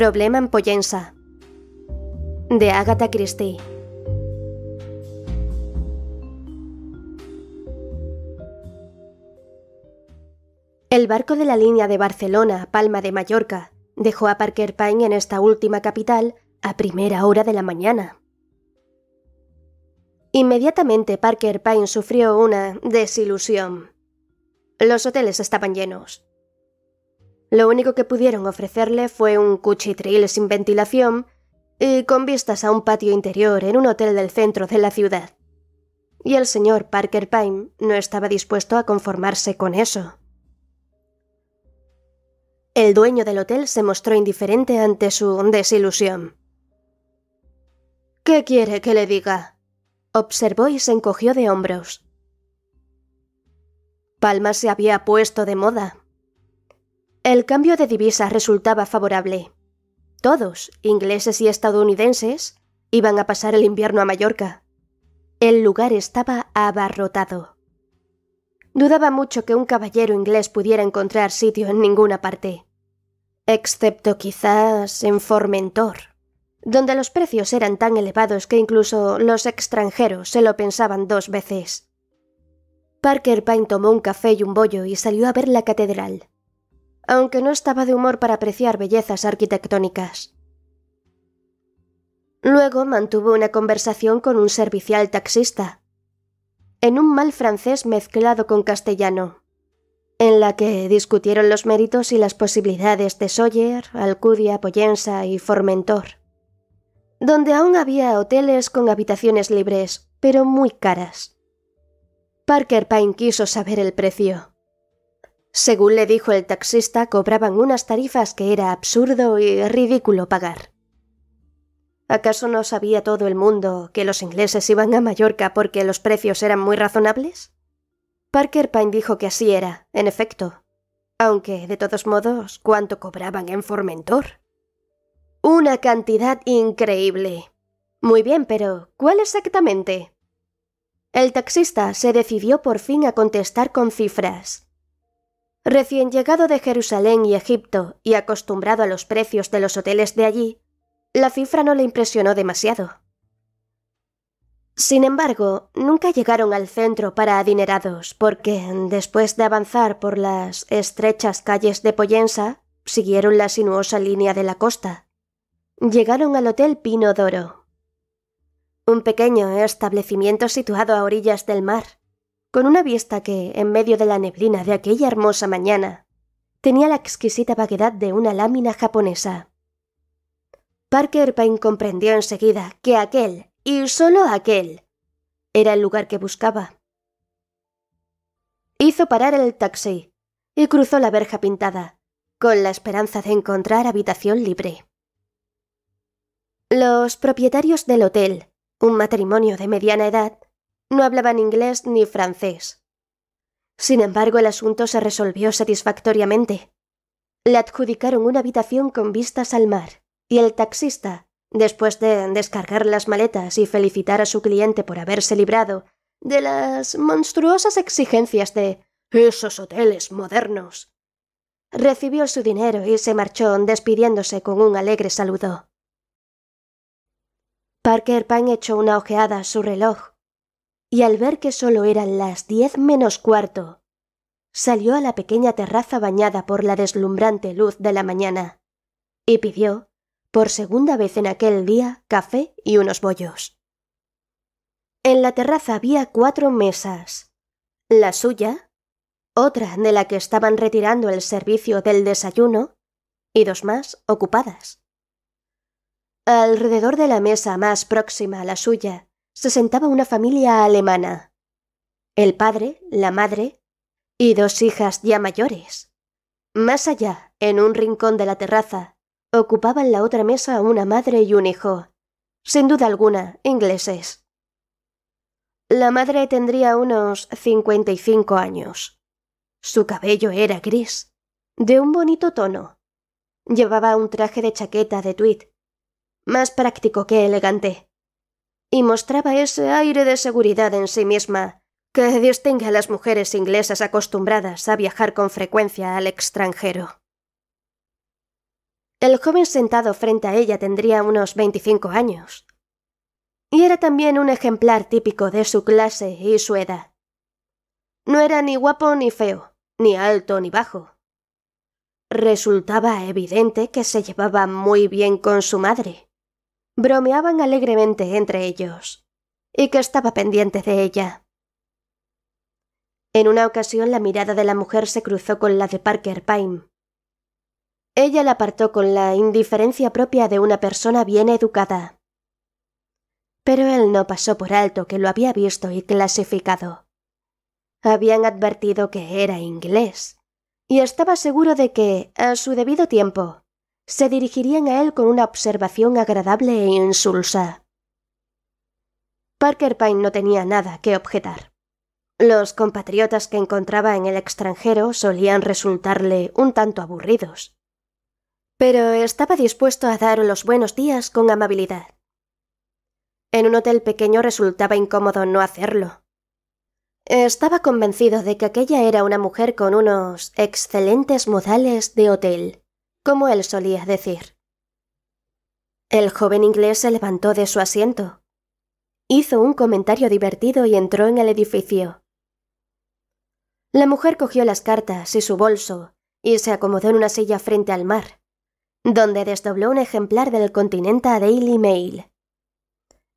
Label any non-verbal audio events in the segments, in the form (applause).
Problema en Pollensa. de Agatha Christie El barco de la línea de Barcelona Palma de Mallorca dejó a Parker Pine en esta última capital a primera hora de la mañana. Inmediatamente Parker Pine sufrió una desilusión. Los hoteles estaban llenos. Lo único que pudieron ofrecerle fue un cuchitril sin ventilación y con vistas a un patio interior en un hotel del centro de la ciudad. Y el señor Parker Pine no estaba dispuesto a conformarse con eso. El dueño del hotel se mostró indiferente ante su desilusión. ¿Qué quiere que le diga? observó y se encogió de hombros. Palma se había puesto de moda, el cambio de divisa resultaba favorable. Todos, ingleses y estadounidenses, iban a pasar el invierno a Mallorca. El lugar estaba abarrotado. Dudaba mucho que un caballero inglés pudiera encontrar sitio en ninguna parte, excepto quizás en Formentor, donde los precios eran tan elevados que incluso los extranjeros se lo pensaban dos veces. Parker Payne tomó un café y un bollo y salió a ver la catedral aunque no estaba de humor para apreciar bellezas arquitectónicas. Luego mantuvo una conversación con un servicial taxista, en un mal francés mezclado con castellano, en la que discutieron los méritos y las posibilidades de Sawyer, Alcudia, Poyensa y Formentor, donde aún había hoteles con habitaciones libres, pero muy caras. Parker Pine quiso saber el precio. Según le dijo el taxista, cobraban unas tarifas que era absurdo y ridículo pagar. ¿Acaso no sabía todo el mundo que los ingleses iban a Mallorca porque los precios eran muy razonables? Parker Pine dijo que así era, en efecto. Aunque, de todos modos, ¿cuánto cobraban en Formentor? Una cantidad increíble. Muy bien, pero ¿cuál exactamente? El taxista se decidió por fin a contestar con cifras. Recién llegado de Jerusalén y Egipto y acostumbrado a los precios de los hoteles de allí, la cifra no le impresionó demasiado. Sin embargo, nunca llegaron al centro para adinerados, porque después de avanzar por las estrechas calles de Poyensa, siguieron la sinuosa línea de la costa. Llegaron al Hotel Pino d'Oro, un pequeño establecimiento situado a orillas del mar, con una vista que, en medio de la neblina de aquella hermosa mañana, tenía la exquisita vaguedad de una lámina japonesa. Parker Payne comprendió enseguida que aquel, y solo aquel, era el lugar que buscaba. Hizo parar el taxi y cruzó la verja pintada, con la esperanza de encontrar habitación libre. Los propietarios del hotel, un matrimonio de mediana edad, no hablaban inglés ni francés. Sin embargo, el asunto se resolvió satisfactoriamente. Le adjudicaron una habitación con vistas al mar, y el taxista, después de descargar las maletas y felicitar a su cliente por haberse librado de las monstruosas exigencias de esos hoteles modernos, recibió su dinero y se marchó despidiéndose con un alegre saludo. Parker Pan echó una ojeada a su reloj y al ver que solo eran las diez menos cuarto, salió a la pequeña terraza bañada por la deslumbrante luz de la mañana y pidió, por segunda vez en aquel día, café y unos bollos. En la terraza había cuatro mesas. La suya, otra de la que estaban retirando el servicio del desayuno, y dos más ocupadas. Alrededor de la mesa más próxima a la suya se sentaba una familia alemana. El padre, la madre y dos hijas ya mayores. Más allá, en un rincón de la terraza, ocupaban la otra mesa una madre y un hijo, sin duda alguna, ingleses. La madre tendría unos cincuenta y cinco años. Su cabello era gris, de un bonito tono. Llevaba un traje de chaqueta de tweed, más práctico que elegante, y mostraba ese aire de seguridad en sí misma que distingue a las mujeres inglesas acostumbradas a viajar con frecuencia al extranjero. El joven sentado frente a ella tendría unos veinticinco años, y era también un ejemplar típico de su clase y su edad. No era ni guapo ni feo, ni alto ni bajo. Resultaba evidente que se llevaba muy bien con su madre, bromeaban alegremente entre ellos, y que estaba pendiente de ella. En una ocasión la mirada de la mujer se cruzó con la de Parker Pine. Ella la apartó con la indiferencia propia de una persona bien educada. Pero él no pasó por alto que lo había visto y clasificado. Habían advertido que era inglés, y estaba seguro de que, a su debido tiempo, se dirigirían a él con una observación agradable e insulsa. Parker Pine no tenía nada que objetar. Los compatriotas que encontraba en el extranjero solían resultarle un tanto aburridos. Pero estaba dispuesto a dar los buenos días con amabilidad. En un hotel pequeño resultaba incómodo no hacerlo. Estaba convencido de que aquella era una mujer con unos excelentes modales de hotel como él solía decir. El joven inglés se levantó de su asiento. Hizo un comentario divertido y entró en el edificio. La mujer cogió las cartas y su bolso y se acomodó en una silla frente al mar, donde desdobló un ejemplar del Continental Daily Mail.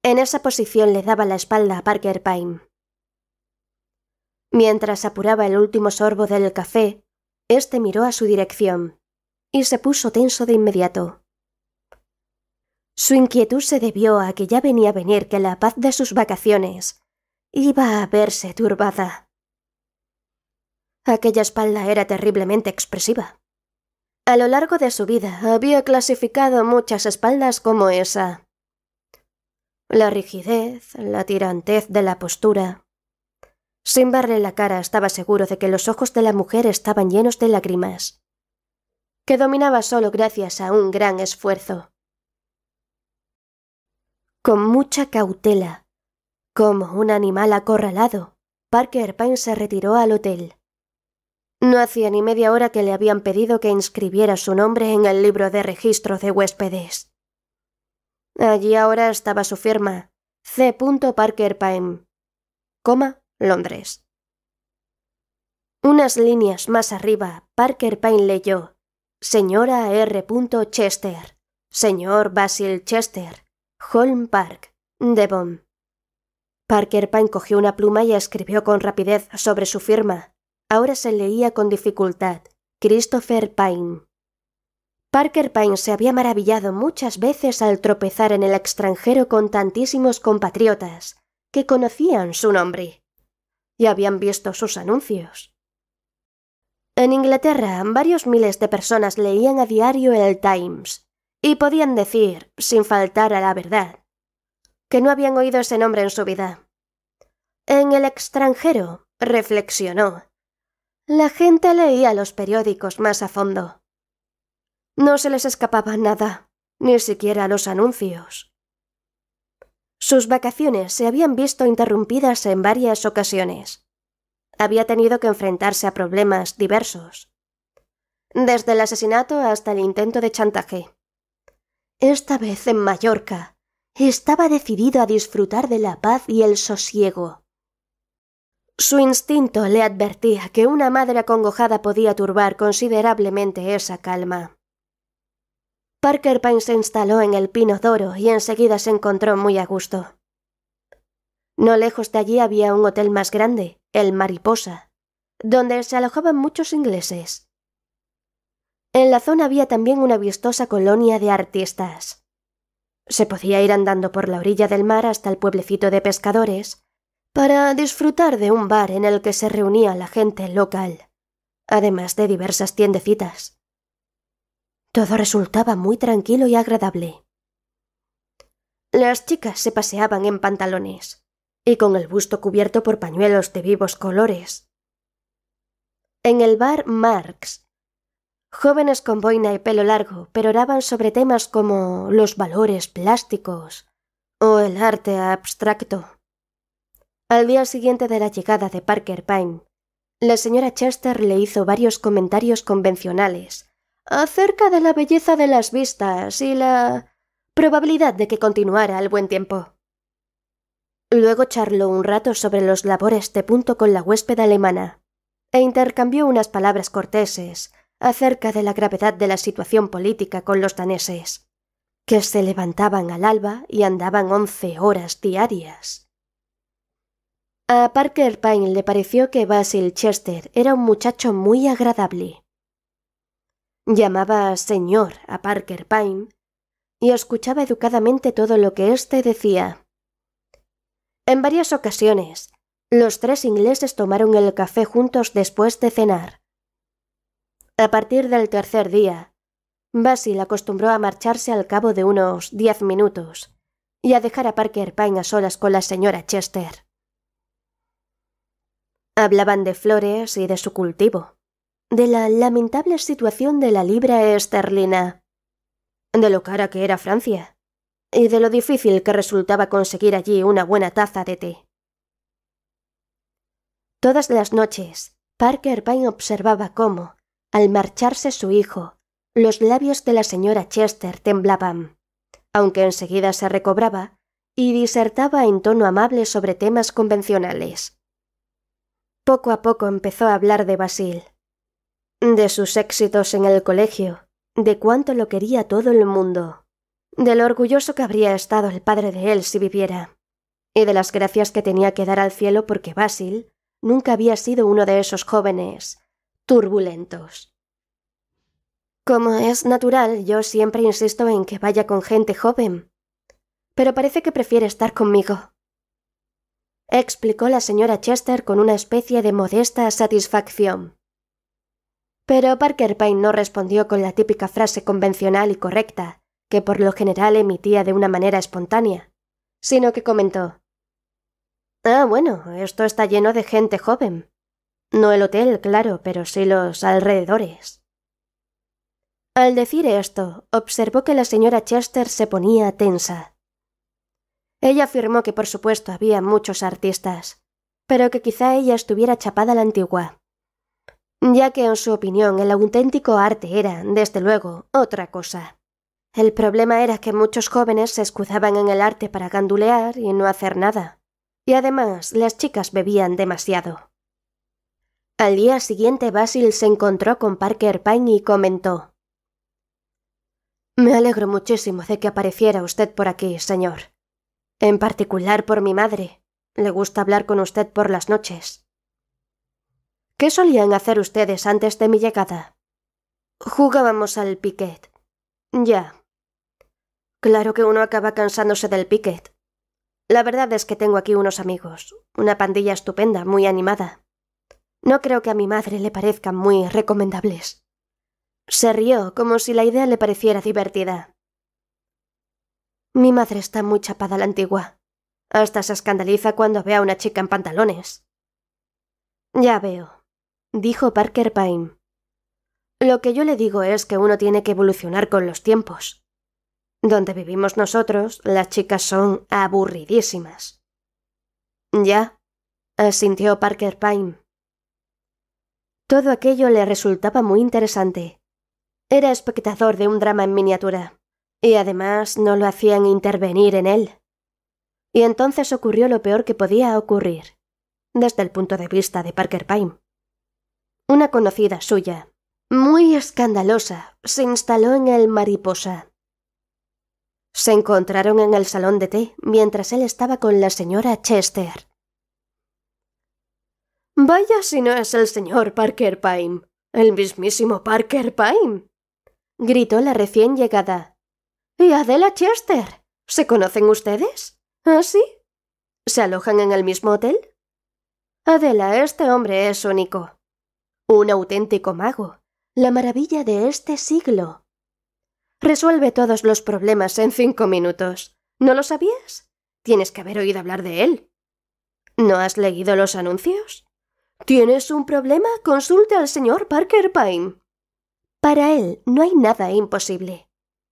En esa posición le daba la espalda a Parker Pine. Mientras apuraba el último sorbo del café, este miró a su dirección y se puso tenso de inmediato. Su inquietud se debió a que ya venía a venir que la paz de sus vacaciones iba a verse turbada. Aquella espalda era terriblemente expresiva. A lo largo de su vida había clasificado muchas espaldas como esa. La rigidez, la tirantez de la postura. Sin barrer la cara estaba seguro de que los ojos de la mujer estaban llenos de lágrimas que dominaba solo gracias a un gran esfuerzo. Con mucha cautela, como un animal acorralado, Parker Payne se retiró al hotel. No hacía ni media hora que le habían pedido que inscribiera su nombre en el libro de registro de huéspedes. Allí ahora estaba su firma, C. Parker Londres. Unas líneas más arriba, Parker Payne leyó señora R. Chester, señor Basil Chester, Holm Park, Devon. Parker Pine cogió una pluma y escribió con rapidez sobre su firma. Ahora se leía con dificultad Christopher Pine. Parker Pine se había maravillado muchas veces al tropezar en el extranjero con tantísimos compatriotas que conocían su nombre y habían visto sus anuncios. En Inglaterra, varios miles de personas leían a diario el Times y podían decir, sin faltar a la verdad, que no habían oído ese nombre en su vida. En el extranjero, reflexionó, la gente leía los periódicos más a fondo. No se les escapaba nada, ni siquiera los anuncios. Sus vacaciones se habían visto interrumpidas en varias ocasiones había tenido que enfrentarse a problemas diversos, desde el asesinato hasta el intento de chantaje. Esta vez en Mallorca, estaba decidido a disfrutar de la paz y el sosiego. Su instinto le advertía que una madre acongojada podía turbar considerablemente esa calma. Parker Pine se instaló en el Pino Doro y enseguida se encontró muy a gusto. No lejos de allí había un hotel más grande, el Mariposa, donde se alojaban muchos ingleses. En la zona había también una vistosa colonia de artistas. Se podía ir andando por la orilla del mar hasta el pueblecito de pescadores para disfrutar de un bar en el que se reunía la gente local, además de diversas tiendecitas. Todo resultaba muy tranquilo y agradable. Las chicas se paseaban en pantalones, y con el busto cubierto por pañuelos de vivos colores. En el bar Marx, jóvenes con boina y pelo largo peroraban sobre temas como los valores plásticos o el arte abstracto. Al día siguiente de la llegada de Parker Pine, la señora Chester le hizo varios comentarios convencionales acerca de la belleza de las vistas y la probabilidad de que continuara el buen tiempo. Luego charló un rato sobre los labores de punto con la huéspeda alemana e intercambió unas palabras corteses acerca de la gravedad de la situación política con los daneses, que se levantaban al alba y andaban once horas diarias. A Parker Pine le pareció que Basil Chester era un muchacho muy agradable. Llamaba señor a Parker Pine y escuchaba educadamente todo lo que éste decía. En varias ocasiones, los tres ingleses tomaron el café juntos después de cenar. A partir del tercer día, Basil acostumbró a marcharse al cabo de unos diez minutos y a dejar a Parker Pine a solas con la señora Chester. Hablaban de flores y de su cultivo, de la lamentable situación de la libra esterlina, de lo cara que era Francia y de lo difícil que resultaba conseguir allí una buena taza de té. Todas las noches, Parker Payne observaba cómo, al marcharse su hijo, los labios de la señora Chester temblaban, aunque enseguida se recobraba y disertaba en tono amable sobre temas convencionales. Poco a poco empezó a hablar de Basil, de sus éxitos en el colegio, de cuánto lo quería todo el mundo, de lo orgulloso que habría estado el padre de él si viviera, y de las gracias que tenía que dar al cielo porque Basil nunca había sido uno de esos jóvenes turbulentos. Como es natural, yo siempre insisto en que vaya con gente joven, pero parece que prefiere estar conmigo. Explicó la señora Chester con una especie de modesta satisfacción. Pero Parker Payne no respondió con la típica frase convencional y correcta, que por lo general emitía de una manera espontánea, sino que comentó Ah, bueno, esto está lleno de gente joven. No el hotel, claro, pero sí los alrededores. Al decir esto, observó que la señora Chester se ponía tensa. Ella afirmó que por supuesto había muchos artistas, pero que quizá ella estuviera chapada a la antigua, ya que en su opinión el auténtico arte era, desde luego, otra cosa. El problema era que muchos jóvenes se escudaban en el arte para gandulear y no hacer nada. Y además, las chicas bebían demasiado. Al día siguiente, Basil se encontró con Parker Pine y comentó: Me alegro muchísimo de que apareciera usted por aquí, señor. En particular por mi madre. Le gusta hablar con usted por las noches. ¿Qué solían hacer ustedes antes de mi llegada? Jugábamos al piquet. Ya, Claro que uno acaba cansándose del piquet. La verdad es que tengo aquí unos amigos, una pandilla estupenda, muy animada. No creo que a mi madre le parezcan muy recomendables. Se rió como si la idea le pareciera divertida. Mi madre está muy chapada a la antigua. Hasta se escandaliza cuando ve a una chica en pantalones. Ya veo, dijo Parker Pine. Lo que yo le digo es que uno tiene que evolucionar con los tiempos. Donde vivimos nosotros, las chicas son aburridísimas. Ya, asintió Parker Pine. Todo aquello le resultaba muy interesante. Era espectador de un drama en miniatura, y además no lo hacían intervenir en él. Y entonces ocurrió lo peor que podía ocurrir, desde el punto de vista de Parker Pine. Una conocida suya, muy escandalosa, se instaló en el Mariposa, se encontraron en el salón de té mientras él estaba con la señora Chester. Vaya si no es el señor Parker Pine, el mismísimo Parker Pine, gritó la recién llegada. ¿Y Adela Chester? ¿Se conocen ustedes? ¿Ah, sí? ¿Se alojan en el mismo hotel? Adela, este hombre es único. Un auténtico mago. La maravilla de este siglo. Resuelve todos los problemas en cinco minutos. ¿No lo sabías? Tienes que haber oído hablar de él. ¿No has leído los anuncios? ¿Tienes un problema? Consulte al señor Parker Pine. Para él no hay nada imposible.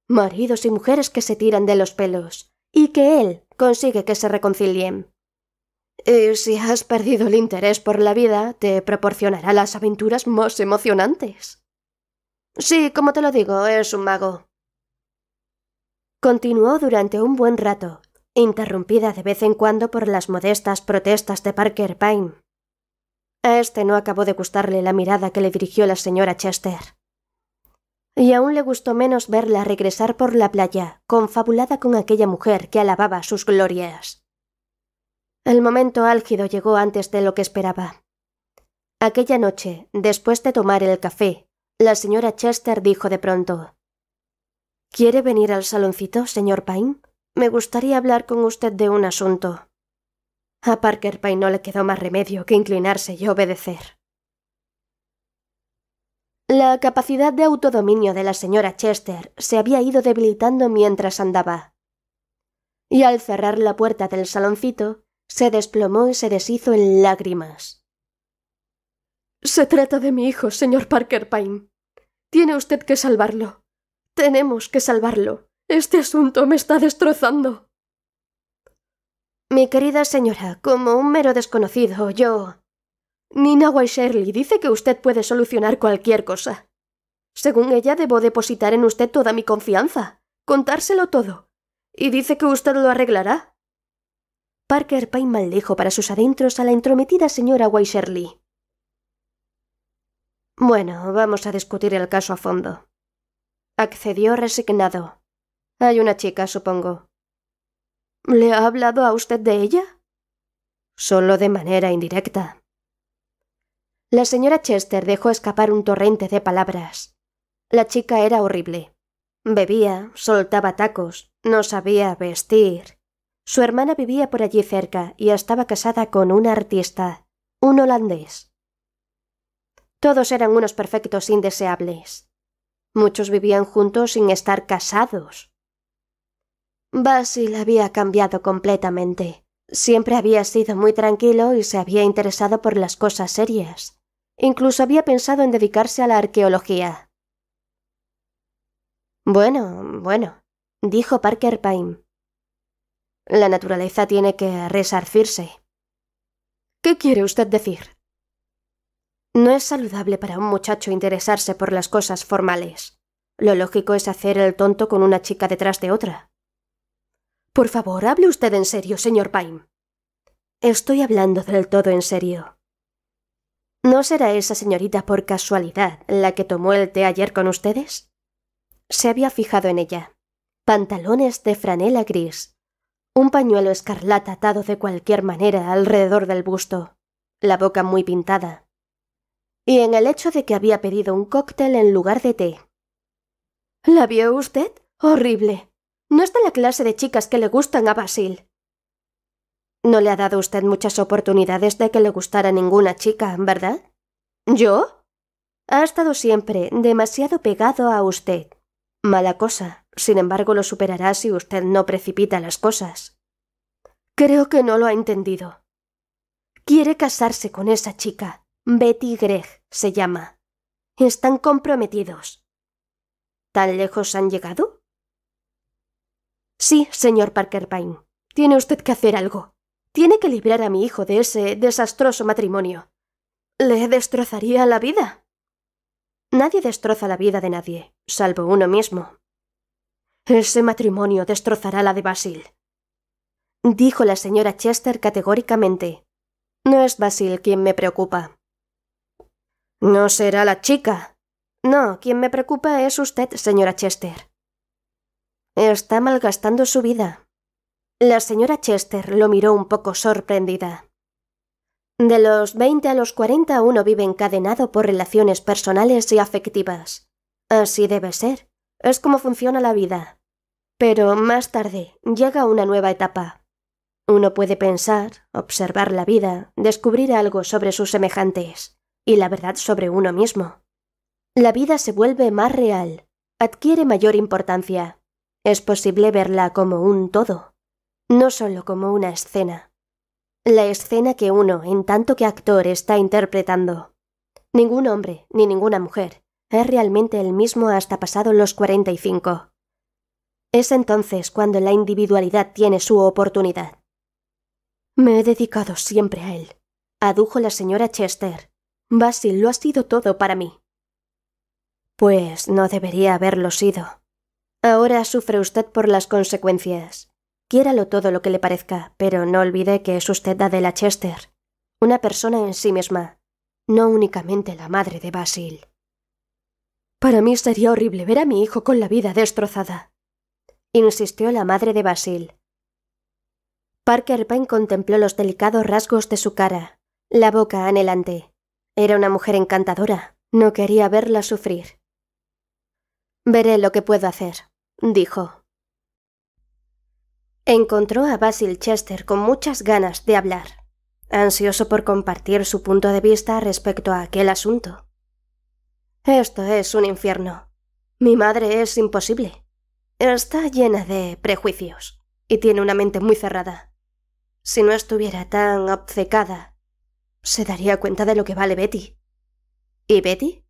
Maridos y mujeres que se tiran de los pelos, y que él consigue que se reconcilien. Y si has perdido el interés por la vida, te proporcionará las aventuras más emocionantes. Sí, como te lo digo, es un mago. Continuó durante un buen rato, interrumpida de vez en cuando por las modestas protestas de Parker Pine. A este no acabó de gustarle la mirada que le dirigió la señora Chester. Y aún le gustó menos verla regresar por la playa, confabulada con aquella mujer que alababa sus glorias. El momento álgido llegó antes de lo que esperaba. Aquella noche, después de tomar el café, la señora Chester dijo de pronto ¿Quiere venir al saloncito, señor Payne? Me gustaría hablar con usted de un asunto. A Parker Payne no le quedó más remedio que inclinarse y obedecer. La capacidad de autodominio de la señora Chester se había ido debilitando mientras andaba. Y al cerrar la puerta del saloncito, se desplomó y se deshizo en lágrimas. Se trata de mi hijo, señor Parker Payne. Tiene usted que salvarlo. Tenemos que salvarlo. Este asunto me está destrozando. Mi querida señora, como un mero desconocido, yo. Nina Shirley dice que usted puede solucionar cualquier cosa. Según ella, debo depositar en usted toda mi confianza, contárselo todo. Y dice que usted lo arreglará. Parker Payne maldijo para sus adentros a la entrometida señora Shirley. Bueno, vamos a discutir el caso a fondo. Accedió resignado. Hay una chica, supongo. ¿Le ha hablado a usted de ella? Solo de manera indirecta. La señora Chester dejó escapar un torrente de palabras. La chica era horrible. Bebía, soltaba tacos, no sabía vestir. Su hermana vivía por allí cerca y estaba casada con un artista, un holandés. Todos eran unos perfectos indeseables. Muchos vivían juntos sin estar casados. Basil había cambiado completamente. Siempre había sido muy tranquilo y se había interesado por las cosas serias. Incluso había pensado en dedicarse a la arqueología. Bueno, bueno, dijo Parker Payne. La naturaleza tiene que resarcirse. ¿Qué quiere usted decir? No es saludable para un muchacho interesarse por las cosas formales. Lo lógico es hacer el tonto con una chica detrás de otra. Por favor, hable usted en serio, señor Payne». Estoy hablando del todo en serio. ¿No será esa señorita por casualidad la que tomó el té ayer con ustedes? Se había fijado en ella. Pantalones de franela gris, un pañuelo escarlata atado de cualquier manera alrededor del busto, la boca muy pintada, y en el hecho de que había pedido un cóctel en lugar de té. ¿La vio usted? Horrible. No está la clase de chicas que le gustan a Basil. No le ha dado usted muchas oportunidades de que le gustara ninguna chica, ¿verdad? ¿Yo? Ha estado siempre demasiado pegado a usted. Mala cosa. Sin embargo, lo superará si usted no precipita las cosas. Creo que no lo ha entendido. Quiere casarse con esa chica, Betty Gregg se llama. Están comprometidos. ¿Tan lejos han llegado? Sí, señor Parker Payne. Tiene usted que hacer algo. Tiene que librar a mi hijo de ese desastroso matrimonio. Le destrozaría la vida. Nadie destroza la vida de nadie, salvo uno mismo. Ese matrimonio destrozará la de Basil. Dijo la señora Chester categóricamente. No es Basil quien me preocupa. No será la chica. No, quien me preocupa es usted, señora Chester. Está malgastando su vida. La señora Chester lo miró un poco sorprendida. De los veinte a los cuarenta uno vive encadenado por relaciones personales y afectivas. Así debe ser. Es como funciona la vida. Pero más tarde llega una nueva etapa. Uno puede pensar, observar la vida, descubrir algo sobre sus semejantes y la verdad sobre uno mismo. La vida se vuelve más real, adquiere mayor importancia. Es posible verla como un todo, no solo como una escena. La escena que uno, en tanto que actor, está interpretando. Ningún hombre, ni ninguna mujer, es realmente el mismo hasta pasado los 45. Es entonces cuando la individualidad tiene su oportunidad. Me he dedicado siempre a él, adujo la señora Chester, Basil lo ha sido todo para mí. Pues no debería haberlo sido. Ahora sufre usted por las consecuencias. Quiéralo todo lo que le parezca, pero no olvide que es usted Adela Chester, una persona en sí misma, no únicamente la madre de Basil. Para mí sería horrible ver a mi hijo con la vida destrozada, insistió la madre de Basil. Parker Payne contempló los delicados rasgos de su cara, la boca anhelante, era una mujer encantadora. No quería verla sufrir. Veré lo que puedo hacer, dijo. Encontró a Basil Chester con muchas ganas de hablar, ansioso por compartir su punto de vista respecto a aquel asunto. Esto es un infierno. Mi madre es imposible. Está llena de prejuicios y tiene una mente muy cerrada. Si no estuviera tan obcecada se daría cuenta de lo que vale Betty. ¿Y Betty?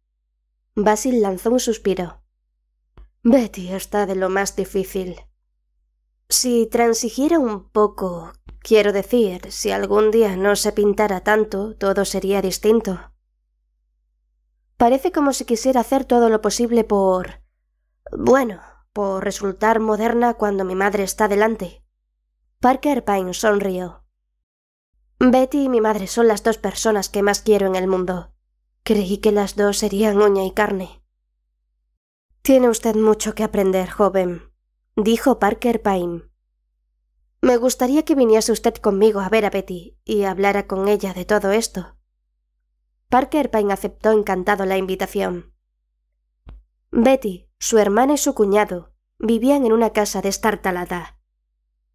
Basil lanzó un suspiro. Betty está de lo más difícil. Si transigiera un poco, quiero decir, si algún día no se pintara tanto, todo sería distinto. Parece como si quisiera hacer todo lo posible por... bueno, por resultar moderna cuando mi madre está delante. Parker Pine sonrió. Betty y mi madre son las dos personas que más quiero en el mundo. Creí que las dos serían uña y carne. Tiene usted mucho que aprender, joven, dijo Parker Pine. Me gustaría que viniese usted conmigo a ver a Betty y hablara con ella de todo esto. Parker Payne aceptó encantado la invitación. Betty, su hermana y su cuñado vivían en una casa destartalada,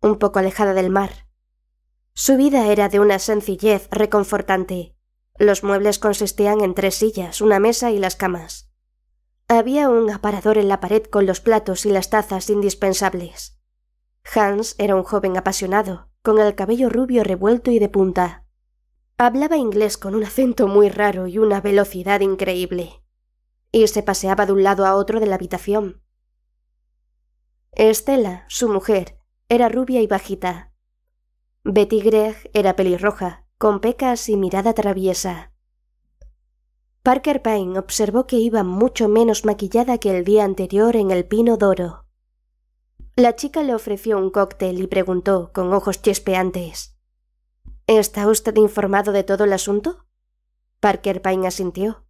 un poco alejada del mar su vida era de una sencillez reconfortante. Los muebles consistían en tres sillas, una mesa y las camas. Había un aparador en la pared con los platos y las tazas indispensables. Hans era un joven apasionado, con el cabello rubio revuelto y de punta. Hablaba inglés con un acento muy raro y una velocidad increíble. Y se paseaba de un lado a otro de la habitación. Estela, su mujer, era rubia y bajita, Betty Gregg era pelirroja, con pecas y mirada traviesa. Parker Payne observó que iba mucho menos maquillada que el día anterior en el Pino d'Oro. La chica le ofreció un cóctel y preguntó, con ojos chispeantes, ¿Está usted informado de todo el asunto? Parker Payne asintió.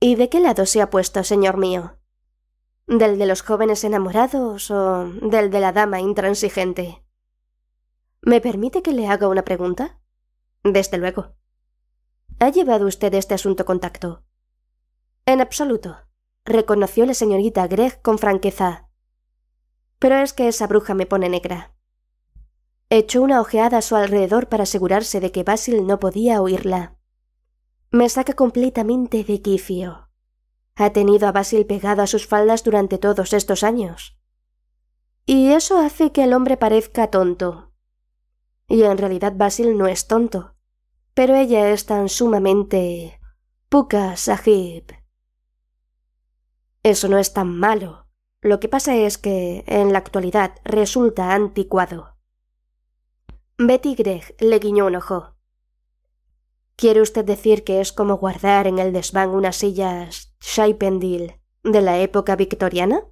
¿Y de qué lado se ha puesto, señor mío? ¿Del de los jóvenes enamorados o del de la dama intransigente? ¿Me permite que le haga una pregunta? Desde luego. ¿Ha llevado usted este asunto contacto?» En absoluto, reconoció la señorita Gregg con franqueza. Pero es que esa bruja me pone negra. Echó una ojeada a su alrededor para asegurarse de que Basil no podía oírla. Me saca completamente de quicio. Ha tenido a Basil pegado a sus faldas durante todos estos años. Y eso hace que el hombre parezca tonto, y en realidad Basil no es tonto. Pero ella es tan sumamente... Puka Sahib. Eso no es tan malo. Lo que pasa es que, en la actualidad, resulta anticuado. Betty Gregg le guiñó un ojo. ¿Quiere usted decir que es como guardar en el desván unas sillas Scheipendil de la época victoriana?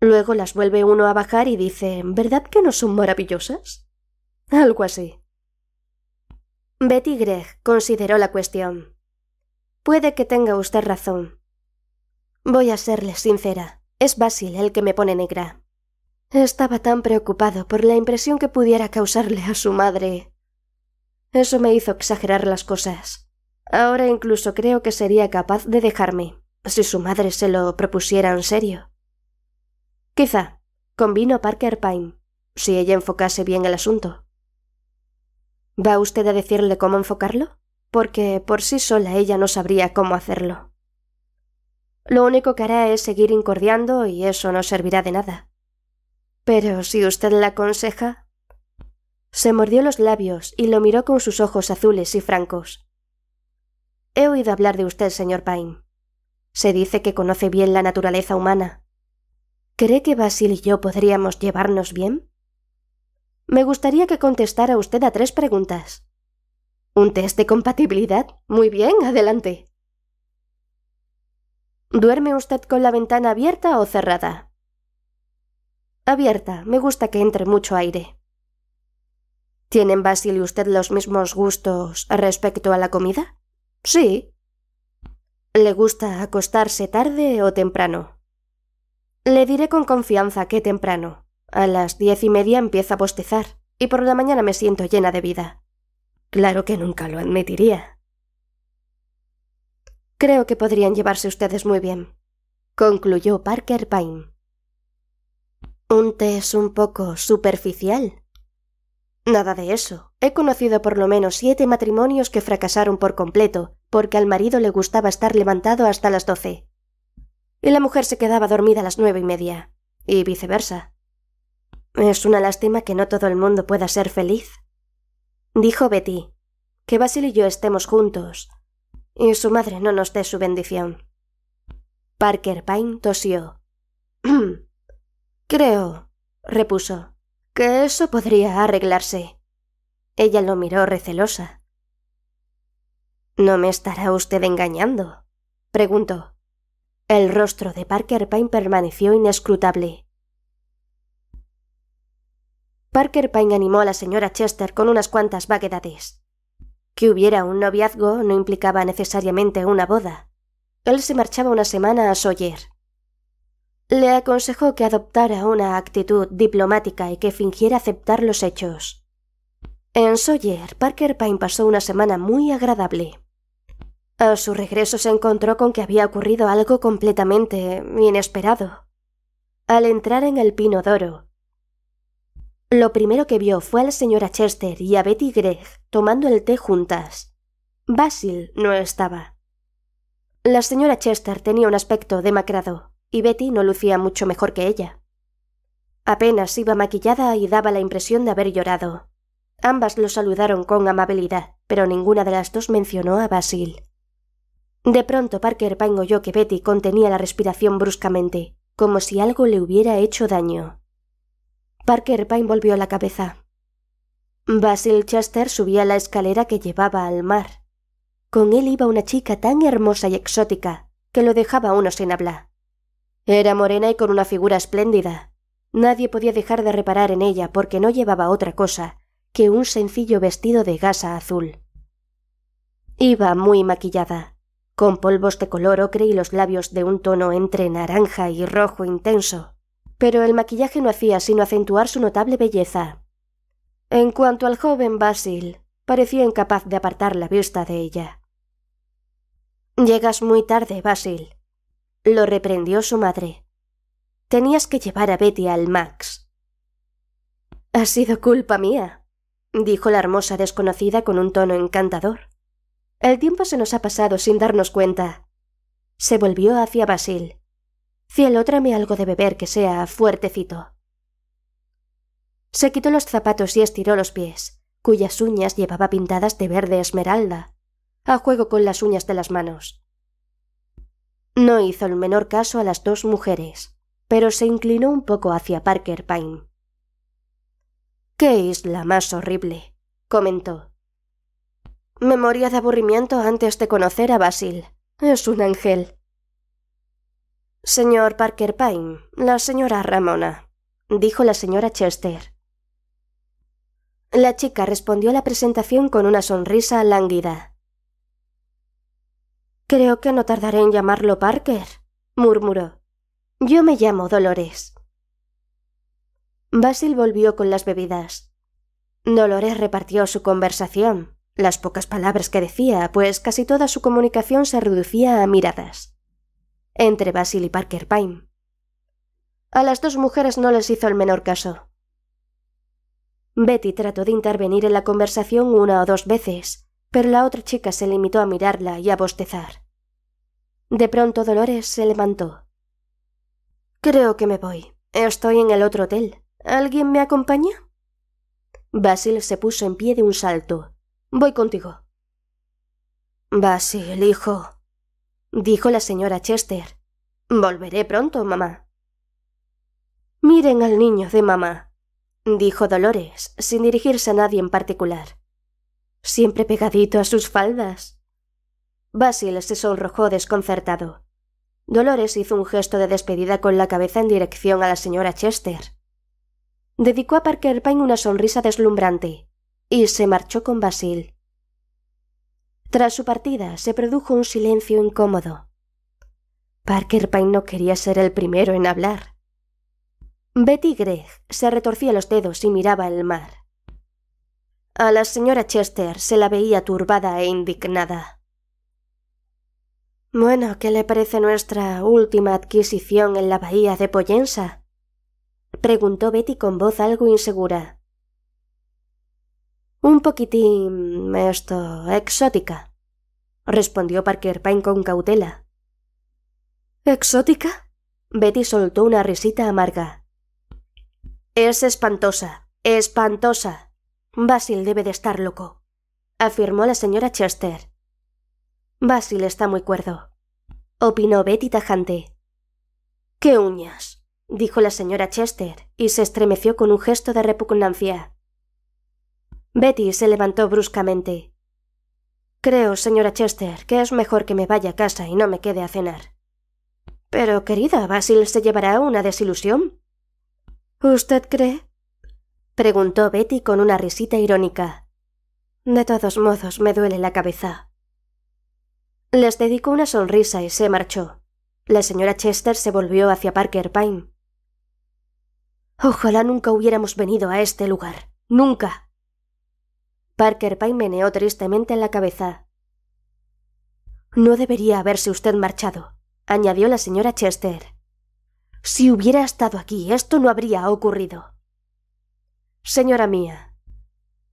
Luego las vuelve uno a bajar y dice, ¿verdad que no son maravillosas? (laughs) Algo así. Betty Gregg consideró la cuestión. Puede que tenga usted razón. Voy a serle sincera. Es Basil el que me pone negra. Estaba tan preocupado por la impresión que pudiera causarle a su madre. Eso me hizo exagerar las cosas. Ahora incluso creo que sería capaz de dejarme, si su madre se lo propusiera en serio. Quizá, convino Parker Pine, si ella enfocase bien el asunto. ¿Va usted a decirle cómo enfocarlo? Porque por sí sola ella no sabría cómo hacerlo. Lo único que hará es seguir incordiando y eso no servirá de nada. Pero si usted la aconseja. Se mordió los labios y lo miró con sus ojos azules y francos. He oído hablar de usted, señor Payne. Se dice que conoce bien la naturaleza humana. ¿Cree que Basil y yo podríamos llevarnos bien? Me gustaría que contestara usted a tres preguntas. ¿Un test de compatibilidad? Muy bien, adelante. ¿Duerme usted con la ventana abierta o cerrada? Abierta, me gusta que entre mucho aire. ¿Tienen Basil y usted los mismos gustos respecto a la comida? Sí. ¿Le gusta acostarse tarde o temprano? Le diré con confianza que temprano. A las diez y media empieza a bostezar y por la mañana me siento llena de vida. Claro que nunca lo admitiría. Creo que podrían llevarse ustedes muy bien, concluyó Parker Pine. Un té es un poco superficial. Nada de eso. He conocido por lo menos siete matrimonios que fracasaron por completo, porque al marido le gustaba estar levantado hasta las doce. Y la mujer se quedaba dormida a las nueve y media. Y viceversa. Es una lástima que no todo el mundo pueda ser feliz. Dijo Betty, que Basil y yo estemos juntos, y su madre no nos dé su bendición. Parker Pine tosió. (clears throat) Creo, repuso, que eso podría arreglarse. Ella lo miró recelosa. ¿No me estará usted engañando? preguntó. El rostro de Parker Pine permaneció inescrutable. Parker Payne animó a la señora Chester con unas cuantas vaguedades. Que hubiera un noviazgo no implicaba necesariamente una boda. Él se marchaba una semana a Sawyer. Le aconsejó que adoptara una actitud diplomática y que fingiera aceptar los hechos. En Sawyer, Parker Payne pasó una semana muy agradable. A su regreso se encontró con que había ocurrido algo completamente inesperado. Al entrar en el Pino Doro, lo primero que vio fue a la señora Chester y a Betty Gregg tomando el té juntas. Basil no estaba. La señora Chester tenía un aspecto demacrado, y Betty no lucía mucho mejor que ella. Apenas iba maquillada y daba la impresión de haber llorado. Ambas lo saludaron con amabilidad, pero ninguna de las dos mencionó a Basil. De pronto Parker Payne oyó que Betty contenía la respiración bruscamente, como si algo le hubiera hecho daño. Parker Pine volvió la cabeza. Basil Chester subía la escalera que llevaba al mar. Con él iba una chica tan hermosa y exótica que lo dejaba uno sin hablar. Era morena y con una figura espléndida. Nadie podía dejar de reparar en ella porque no llevaba otra cosa que un sencillo vestido de gasa azul. Iba muy maquillada, con polvos de color ocre y los labios de un tono entre naranja y rojo intenso pero el maquillaje no hacía sino acentuar su notable belleza. En cuanto al joven Basil, parecía incapaz de apartar la vista de ella. Llegas muy tarde, Basil, lo reprendió su madre. Tenías que llevar a Betty al Max. Ha sido culpa mía, dijo la hermosa desconocida con un tono encantador. El tiempo se nos ha pasado sin darnos cuenta. Se volvió hacia Basil. Cielo, tráeme algo de beber que sea fuertecito. Se quitó los zapatos y estiró los pies, cuyas uñas llevaba pintadas de verde esmeralda, a juego con las uñas de las manos. No hizo el menor caso a las dos mujeres, pero se inclinó un poco hacia Parker Pine. ¡Qué isla más horrible! comentó. —Memoria de aburrimiento antes de conocer a Basil. Es un ángel. Señor Parker Pine, la señora Ramona, dijo la señora Chester. La chica respondió a la presentación con una sonrisa lánguida. Creo que no tardaré en llamarlo Parker, murmuró. Yo me llamo Dolores. Basil volvió con las bebidas. Dolores repartió su conversación, las pocas palabras que decía, pues casi toda su comunicación se reducía a miradas entre Basil y Parker Pine. A las dos mujeres no les hizo el menor caso. Betty trató de intervenir en la conversación una o dos veces, pero la otra chica se limitó a mirarla y a bostezar. De pronto Dolores se levantó. Creo que me voy. Estoy en el otro hotel. ¿Alguien me acompaña? Basil se puso en pie de un salto. Voy contigo. Basil, hijo, dijo la señora Chester. Volveré pronto, mamá. Miren al niño de mamá, dijo Dolores, sin dirigirse a nadie en particular. Siempre pegadito a sus faldas. Basil se sonrojó desconcertado. Dolores hizo un gesto de despedida con la cabeza en dirección a la señora Chester. Dedicó a Parker Pine una sonrisa deslumbrante y se marchó con Basil. Tras su partida se produjo un silencio incómodo. Parker Pine no quería ser el primero en hablar. Betty Gregg se retorcía los dedos y miraba el mar. A la señora Chester se la veía turbada e indignada. Bueno, ¿qué le parece nuestra última adquisición en la bahía de Poyensa? preguntó Betty con voz algo insegura. Un poquitín... esto... exótica, respondió Parker Pine con cautela. ¿Exótica? Betty soltó una risita amarga. Es espantosa, espantosa. Basil debe de estar loco, afirmó la señora Chester. Basil está muy cuerdo, opinó Betty tajante. ¡Qué uñas! dijo la señora Chester, y se estremeció con un gesto de repugnancia. Betty se levantó bruscamente. Creo, señora Chester, que es mejor que me vaya a casa y no me quede a cenar. Pero, querida, Basil se llevará una desilusión. ¿Usted cree? preguntó Betty con una risita irónica. De todos modos, me duele la cabeza. Les dedicó una sonrisa y se marchó. La señora Chester se volvió hacia Parker Pine. Ojalá nunca hubiéramos venido a este lugar. Nunca. Parker Pine meneó tristemente en la cabeza. No debería haberse usted marchado, añadió la señora Chester. Si hubiera estado aquí, esto no habría ocurrido. Señora mía,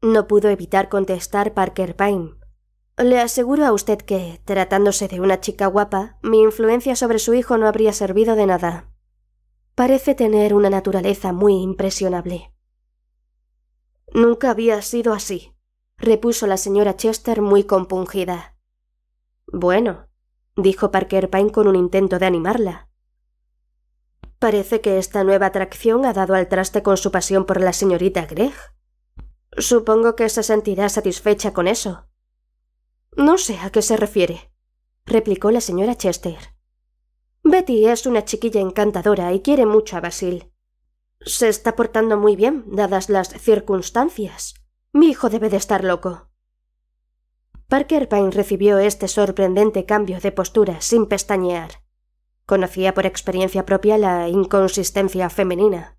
no pudo evitar contestar Parker Pine. Le aseguro a usted que, tratándose de una chica guapa, mi influencia sobre su hijo no habría servido de nada. Parece tener una naturaleza muy impresionable. Nunca había sido así, repuso la señora Chester muy compungida. Bueno, dijo Parker Pine con un intento de animarla. Parece que esta nueva atracción ha dado al traste con su pasión por la señorita Gregg. Supongo que se sentirá satisfecha con eso. No sé a qué se refiere, replicó la señora Chester. Betty es una chiquilla encantadora y quiere mucho a Basil. Se está portando muy bien, dadas las circunstancias. Mi hijo debe de estar loco. Parker Pine recibió este sorprendente cambio de postura sin pestañear. Conocía por experiencia propia la inconsistencia femenina.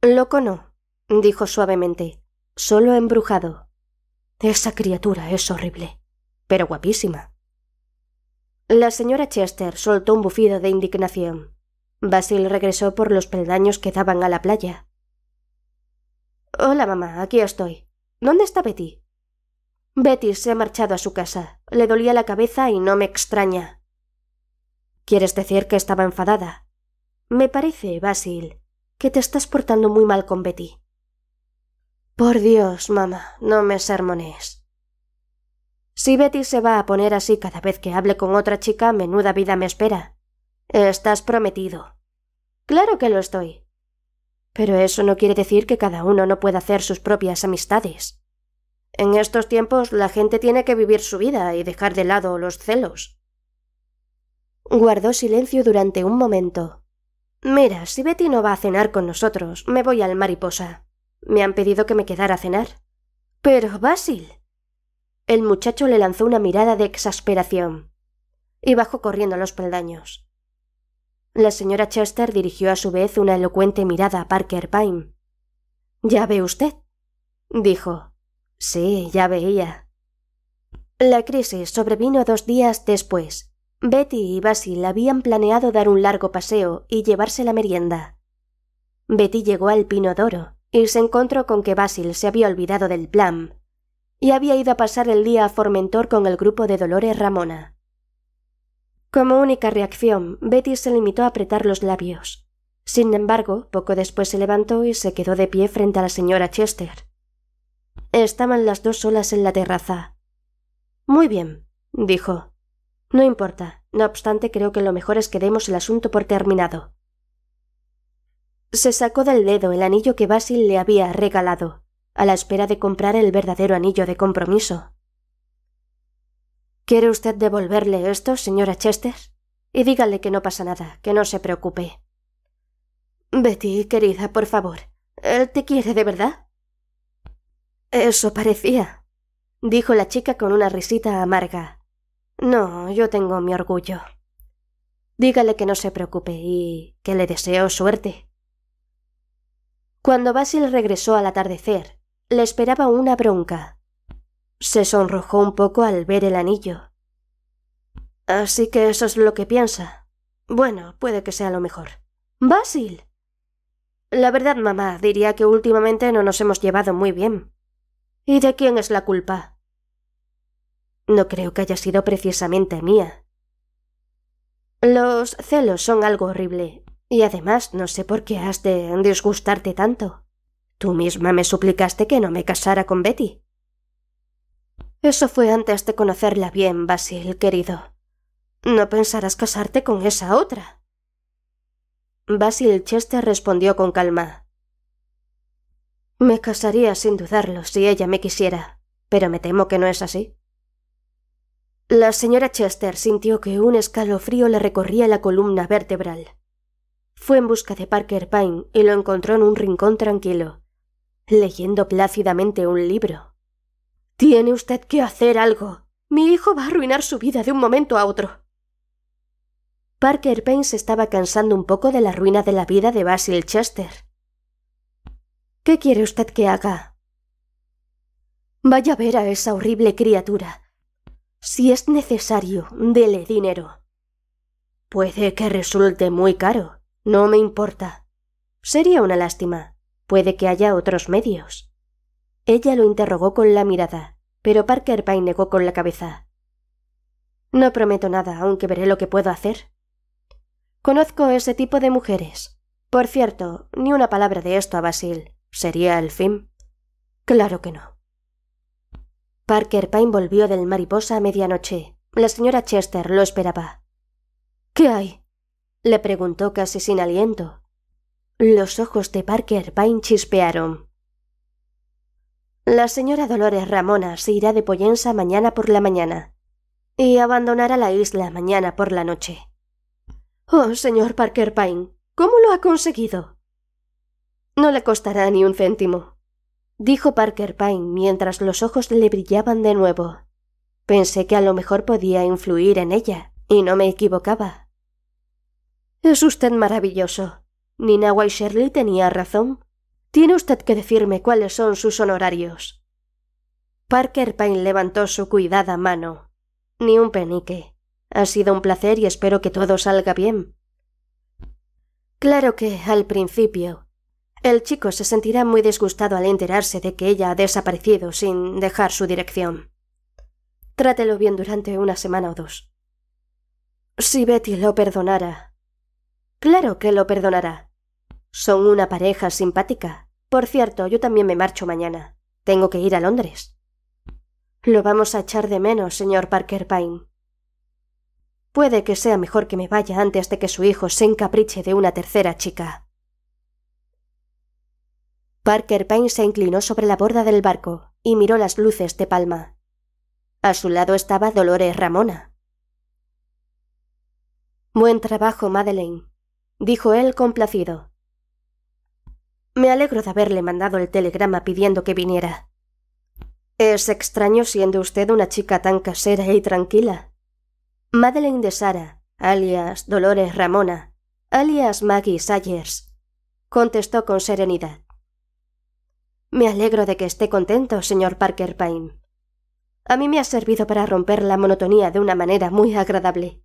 Loco no, dijo suavemente, solo embrujado. Esa criatura es horrible, pero guapísima. La señora Chester soltó un bufido de indignación. Basil regresó por los peldaños que daban a la playa. Hola, mamá, aquí estoy. ¿Dónde está Betty? Betty se ha marchado a su casa. Le dolía la cabeza y no me extraña. ¿Quieres decir que estaba enfadada? Me parece, Basil, que te estás portando muy mal con Betty. Por Dios, mamá, no me sermones. Si Betty se va a poner así cada vez que hable con otra chica, menuda vida me espera. Estás prometido. Claro que lo estoy. Pero eso no quiere decir que cada uno no pueda hacer sus propias amistades. En estos tiempos la gente tiene que vivir su vida y dejar de lado los celos. Guardó silencio durante un momento. Mira, si Betty no va a cenar con nosotros, me voy al mariposa. Me han pedido que me quedara a cenar. Pero, Basil. El muchacho le lanzó una mirada de exasperación y bajó corriendo a los peldaños. La señora Chester dirigió a su vez una elocuente mirada a Parker Pine. ¿Ya ve usted? dijo. Sí, ya veía. La crisis sobrevino dos días después. Betty y Basil habían planeado dar un largo paseo y llevarse la merienda. Betty llegó al Pino Doro y se encontró con que Basil se había olvidado del plan y había ido a pasar el día a Formentor con el grupo de Dolores Ramona. Como única reacción, Betty se limitó a apretar los labios. Sin embargo, poco después se levantó y se quedó de pie frente a la señora Chester. Estaban las dos solas en la terraza. Muy bien, dijo. No importa, no obstante creo que lo mejor es que demos el asunto por terminado. Se sacó del dedo el anillo que Basil le había regalado, a la espera de comprar el verdadero anillo de compromiso. ¿Quiere usted devolverle esto, señora Chester? Y dígale que no pasa nada, que no se preocupe. Betty, querida, por favor, ¿él te quiere de verdad? Eso parecía, dijo la chica con una risita amarga. No, yo tengo mi orgullo. Dígale que no se preocupe y que le deseo suerte. Cuando Basil regresó al atardecer, le esperaba una bronca. Se sonrojó un poco al ver el anillo. Así que eso es lo que piensa. Bueno, puede que sea lo mejor. ¡Basil! La verdad, mamá, diría que últimamente no nos hemos llevado muy bien. ¿Y de quién es la culpa? No creo que haya sido precisamente mía. Los celos son algo horrible, y además no sé por qué has de disgustarte tanto. Tú misma me suplicaste que no me casara con Betty. Eso fue antes de conocerla bien, Basil, querido. No pensarás casarte con esa otra. Basil Chester respondió con calma. Me casaría sin dudarlo si ella me quisiera, pero me temo que no es así. La señora Chester sintió que un escalofrío le recorría la columna vertebral. Fue en busca de Parker Pine y lo encontró en un rincón tranquilo, leyendo plácidamente un libro. Tiene usted que hacer algo. Mi hijo va a arruinar su vida de un momento a otro. Parker Payne se estaba cansando un poco de la ruina de la vida de Basil Chester. ¿Qué quiere usted que haga? Vaya a ver a esa horrible criatura. Si es necesario, dele dinero. Puede que resulte muy caro. No me importa. Sería una lástima. Puede que haya otros medios. Ella lo interrogó con la mirada, pero Parker Pine negó con la cabeza. No prometo nada, aunque veré lo que puedo hacer. Conozco ese tipo de mujeres. Por cierto, ni una palabra de esto a Basil. ¿Sería el fin? Claro que no. Parker Pine volvió del mariposa a medianoche. La señora Chester lo esperaba. ¿Qué hay? le preguntó casi sin aliento. Los ojos de Parker Pine chispearon. La señora Dolores Ramona se irá de Poyensa mañana por la mañana y abandonará la isla mañana por la noche. Oh, señor Parker Pine, ¿cómo lo ha conseguido? No le costará ni un céntimo, dijo Parker Pine mientras los ojos le brillaban de nuevo. Pensé que a lo mejor podía influir en ella, y no me equivocaba. Es usted maravilloso. Nina y Shirley tenía razón. Tiene usted que decirme cuáles son sus honorarios. Parker Payne levantó su cuidada mano. Ni un penique. Ha sido un placer y espero que todo salga bien. Claro que, al principio, el chico se sentirá muy disgustado al enterarse de que ella ha desaparecido sin dejar su dirección. Trátelo bien durante una semana o dos. Si Betty lo perdonara. Claro que lo perdonará. Son una pareja simpática. Por cierto, yo también me marcho mañana. Tengo que ir a Londres. Lo vamos a echar de menos, señor Parker Payne. Puede que sea mejor que me vaya antes de que su hijo se encapriche de una tercera chica. Parker Payne se inclinó sobre la borda del barco y miró las luces de Palma. A su lado estaba Dolores Ramona. Buen trabajo, Madeleine, dijo él complacido. Me alegro de haberle mandado el telegrama pidiendo que viniera. Es extraño siendo usted una chica tan casera y tranquila. Madeleine de Sara, alias Dolores Ramona, alias Maggie Sayers, contestó con serenidad. Me alegro de que esté contento, señor Parker Payne. A mí me ha servido para romper la monotonía de una manera muy agradable.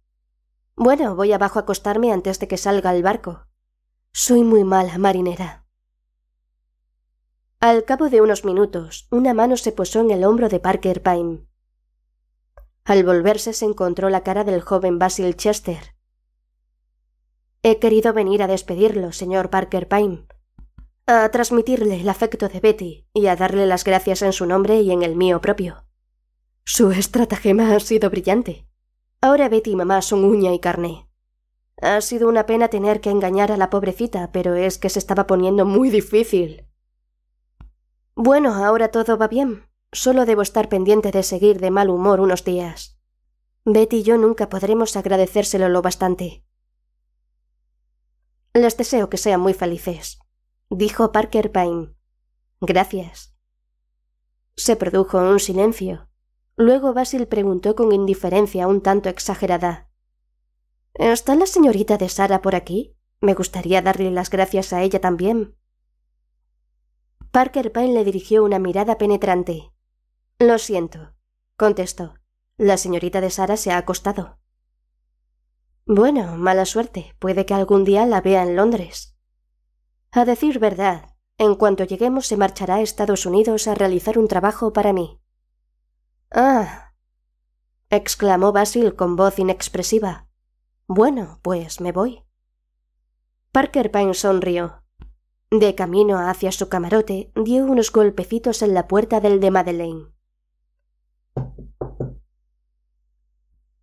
Bueno, voy abajo a acostarme antes de que salga el barco. Soy muy mala marinera. Al cabo de unos minutos, una mano se posó en el hombro de Parker Pine. Al volverse se encontró la cara del joven Basil Chester. He querido venir a despedirlo, señor Parker Pine, a transmitirle el afecto de Betty y a darle las gracias en su nombre y en el mío propio. Su estratagema ha sido brillante. Ahora Betty y mamá son uña y carne. Ha sido una pena tener que engañar a la pobrecita, pero es que se estaba poniendo muy difícil. Bueno, ahora todo va bien. Solo debo estar pendiente de seguir de mal humor unos días. Betty y yo nunca podremos agradecérselo lo bastante. Les deseo que sean muy felices, dijo Parker Payne. Gracias. Se produjo un silencio. Luego Basil preguntó con indiferencia un tanto exagerada. ¿Está la señorita de Sara por aquí? Me gustaría darle las gracias a ella también. Parker Payne le dirigió una mirada penetrante. Lo siento, contestó. La señorita de Sara se ha acostado. Bueno, mala suerte. Puede que algún día la vea en Londres. A decir verdad, en cuanto lleguemos se marchará a Estados Unidos a realizar un trabajo para mí. Ah, exclamó Basil con voz inexpresiva. Bueno, pues me voy. Parker Payne sonrió. De camino hacia su camarote, dio unos golpecitos en la puerta del de Madeleine.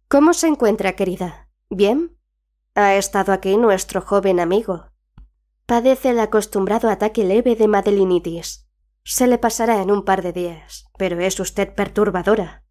¿Cómo se encuentra, querida? ¿Bien? Ha estado aquí nuestro joven amigo. Padece el acostumbrado ataque leve de madelinitis. Se le pasará en un par de días, pero es usted perturbadora.